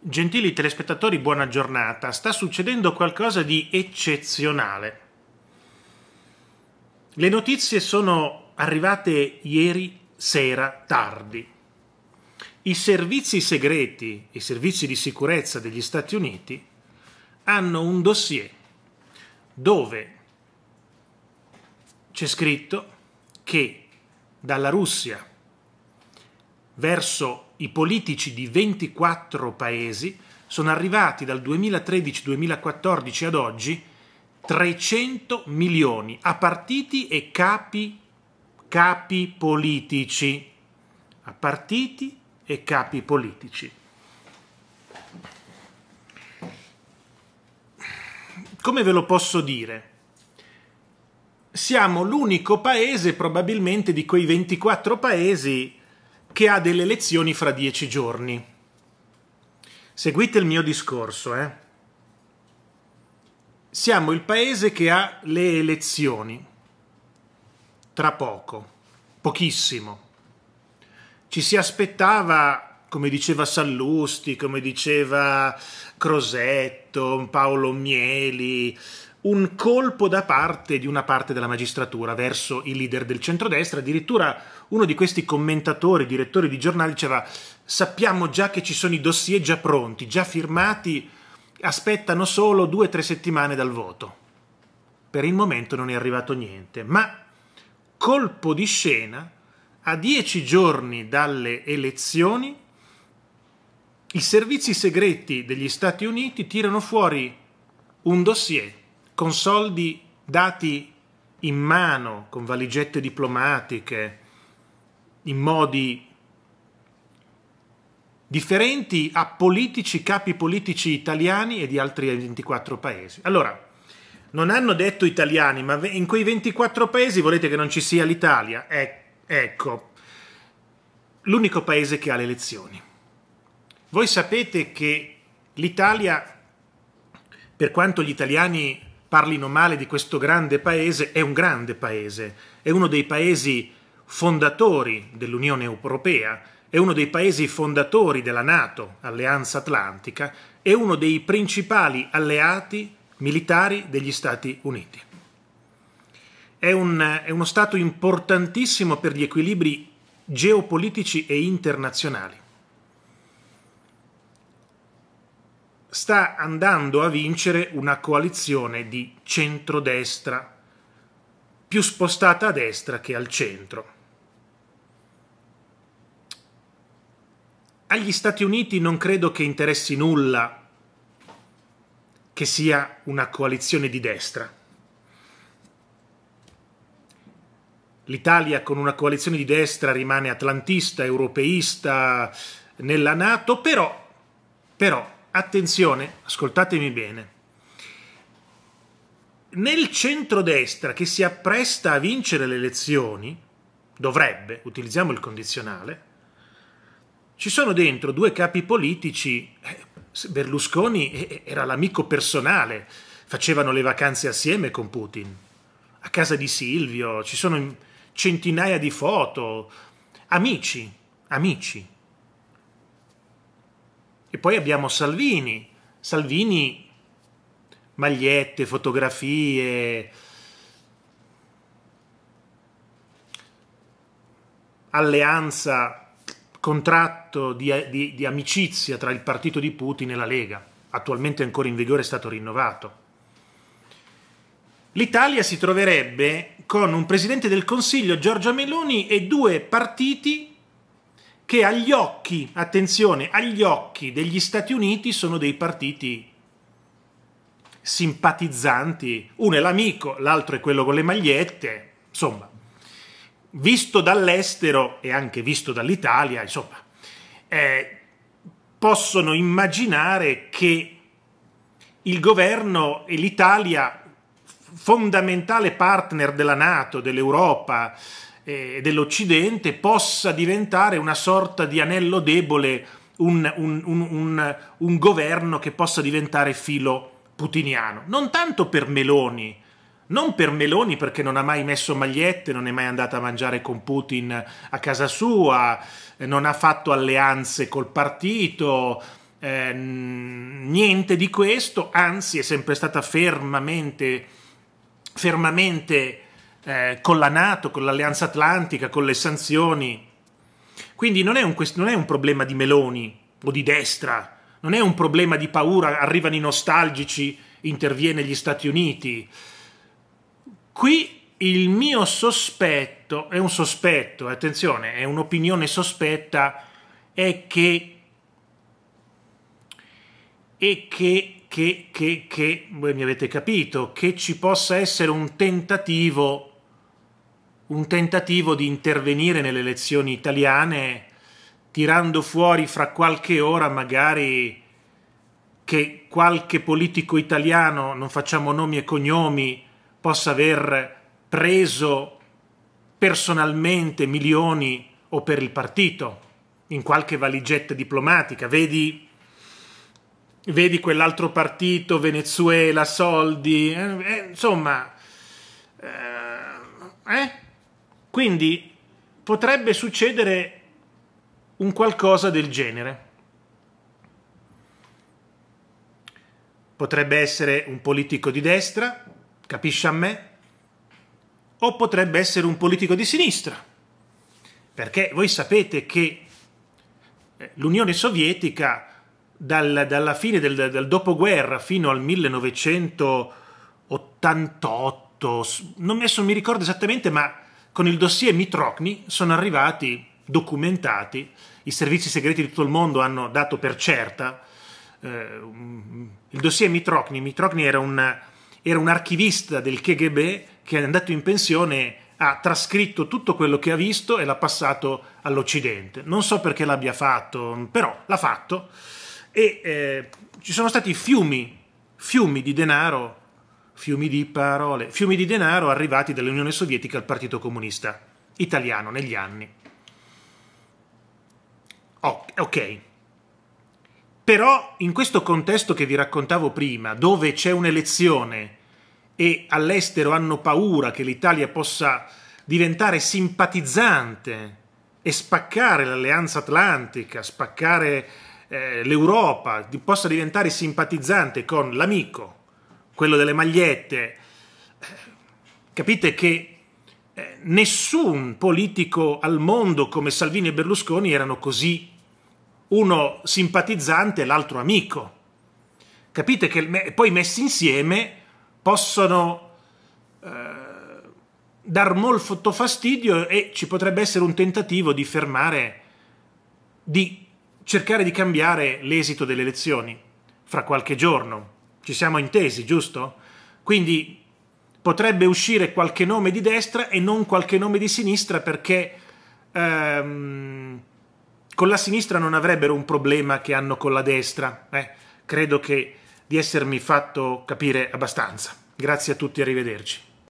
Gentili telespettatori, buona giornata. Sta succedendo qualcosa di eccezionale. Le notizie sono arrivate ieri sera tardi. I servizi segreti, i servizi di sicurezza degli Stati Uniti hanno un dossier dove c'è scritto che dalla Russia verso i politici di 24 paesi sono arrivati dal 2013-2014 ad oggi 300 milioni a partiti e capi, capi politici. A partiti e capi politici. Come ve lo posso dire? Siamo l'unico paese probabilmente di quei 24 paesi che ha delle lezioni fra dieci giorni. Seguite il mio discorso, eh? Siamo il paese che ha le elezioni tra poco, pochissimo. Ci si aspettava come diceva Sallusti, come diceva Crosetto, Paolo Mieli, un colpo da parte di una parte della magistratura verso i leader del centrodestra. Addirittura uno di questi commentatori, direttori di giornali, diceva sappiamo già che ci sono i dossier già pronti, già firmati, aspettano solo due o tre settimane dal voto. Per il momento non è arrivato niente, ma colpo di scena a dieci giorni dalle elezioni i servizi segreti degli Stati Uniti tirano fuori un dossier con soldi dati in mano, con valigette diplomatiche, in modi differenti a politici, capi politici italiani e di altri 24 paesi. Allora, non hanno detto italiani, ma in quei 24 paesi volete che non ci sia l'Italia? ecco, l'unico paese che ha le elezioni. Voi sapete che l'Italia, per quanto gli italiani parlino male di questo grande paese, è un grande paese, è uno dei paesi fondatori dell'Unione Europea, è uno dei paesi fondatori della Nato, Alleanza Atlantica, è uno dei principali alleati militari degli Stati Uniti. È, un, è uno Stato importantissimo per gli equilibri geopolitici e internazionali. sta andando a vincere una coalizione di centrodestra, più spostata a destra che al centro. Agli Stati Uniti non credo che interessi nulla che sia una coalizione di destra. L'Italia con una coalizione di destra rimane atlantista, europeista nella Nato, però, però attenzione, ascoltatemi bene, nel centrodestra che si appresta a vincere le elezioni, dovrebbe, utilizziamo il condizionale, ci sono dentro due capi politici, eh, Berlusconi era l'amico personale, facevano le vacanze assieme con Putin, a casa di Silvio, ci sono centinaia di foto, amici, amici, e poi abbiamo Salvini. Salvini, magliette, fotografie, alleanza, contratto di, di, di amicizia tra il partito di Putin e la Lega. Attualmente ancora in vigore è stato rinnovato. L'Italia si troverebbe con un presidente del Consiglio Giorgia Meloni e due partiti che agli occhi, attenzione, agli occhi degli Stati Uniti sono dei partiti simpatizzanti, uno è l'amico, l'altro è quello con le magliette, insomma, visto dall'estero e anche visto dall'Italia, insomma, eh, possono immaginare che il governo e l'Italia, fondamentale partner della Nato, dell'Europa, eh, dell'Occidente possa diventare una sorta di anello debole, un, un, un, un governo che possa diventare filo putiniano. Non tanto per Meloni, non per Meloni perché non ha mai messo magliette, non è mai andata a mangiare con Putin a casa sua, non ha fatto alleanze col partito, eh, niente di questo, anzi è sempre stata fermamente, fermamente eh, con la Nato, con l'Alleanza Atlantica, con le sanzioni. Quindi non è, un, non è un problema di Meloni o di destra, non è un problema di paura, arrivano i nostalgici, interviene gli Stati Uniti. Qui il mio sospetto, è un sospetto, attenzione, è un'opinione sospetta, è che, E che, che, che, che voi mi avete capito, che ci possa essere un tentativo un tentativo di intervenire nelle elezioni italiane tirando fuori fra qualche ora magari che qualche politico italiano, non facciamo nomi e cognomi, possa aver preso personalmente milioni o per il partito in qualche valigetta diplomatica. Vedi, vedi quell'altro partito, Venezuela, soldi, eh, eh insomma, eh, eh? Quindi potrebbe succedere un qualcosa del genere. Potrebbe essere un politico di destra, capisci a me? O potrebbe essere un politico di sinistra. Perché voi sapete che eh, l'Unione Sovietica dal, dalla fine del, del, dopoguerra fino al 1988, non, adesso non mi ricordo esattamente, ma con il dossier Mitrokni sono arrivati documentati, i servizi segreti di tutto il mondo hanno dato per certa eh, il dossier Mitrokni. Mitrokni era un, era un archivista del KGB che è andato in pensione ha trascritto tutto quello che ha visto e l'ha passato all'Occidente. Non so perché l'abbia fatto, però l'ha fatto. E eh, ci sono stati fiumi, fiumi di denaro fiumi di parole, fiumi di denaro arrivati dall'Unione Sovietica al Partito Comunista Italiano negli anni. Oh, ok. Però in questo contesto che vi raccontavo prima, dove c'è un'elezione e all'estero hanno paura che l'Italia possa diventare simpatizzante e spaccare l'alleanza atlantica, spaccare eh, l'Europa, possa diventare simpatizzante con l'amico quello delle magliette. Eh, capite che eh, nessun politico al mondo come Salvini e Berlusconi erano così uno simpatizzante e l'altro amico. Capite che poi messi insieme possono eh, dar molto fastidio e ci potrebbe essere un tentativo di fermare, di cercare di cambiare l'esito delle elezioni fra qualche giorno. Ci siamo intesi, giusto? Quindi potrebbe uscire qualche nome di destra e non qualche nome di sinistra perché ehm, con la sinistra non avrebbero un problema che hanno con la destra. Eh, credo che di essermi fatto capire abbastanza. Grazie a tutti, arrivederci.